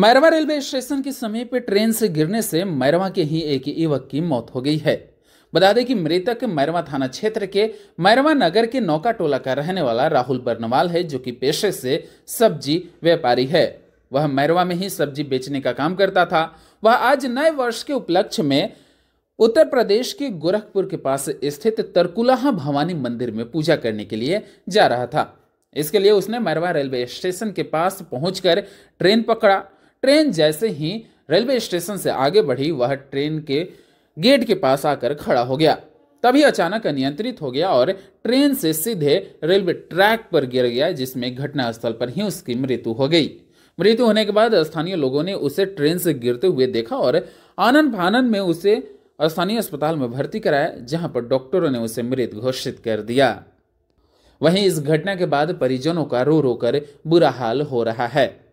Mairwa railway station के समीप train से गिरने से मैरवा के ही एक युवक की मौत हो गई है बता दें कि मृतक मैरवा थाना क्षेत्र के मैरवा नगर के नौका टोला का रहने वाला राहुल बर्नवाल है जो कि पेशे से सब्जी व्यापारी है वह मैरवा में ही सब्जी बेचने का काम करता था वह आज नए वर्ष के उपलक्ष्य में उत्तर प्रदेश के गोरखपुर के पास स्थित तरकुलाहा भवानी मंदिर में पूजा करने के लिए जा रहा था इसके लिए उसने मैरवा रेलवे स्टेशन के पास पहुंचकर ट्रेन पकड़ा ट्रेन जैसे ही रेलवे स्टेशन से आगे बढ़ी वह ट्रेन के गेट के पास आकर खड़ा हो गया तभी अचानक अनियंत्रित हो गया और ट्रेन से सीधे रेलवे ट्रैक पर गिर गया जिसमें घटनास्थल पर ही उसकी मृत्यु हो गई मृत्यु होने के बाद स्थानीय लोगों ने उसे ट्रेन से गिरते हुए देखा और आनंद फानन में उसे स्थानीय अस्पताल में भर्ती कराया जहां पर डॉक्टरों ने उसे मृत घोषित कर दिया वहीं इस घटना के बाद परिजनों का रो रो कर बुरा हाल हो रहा है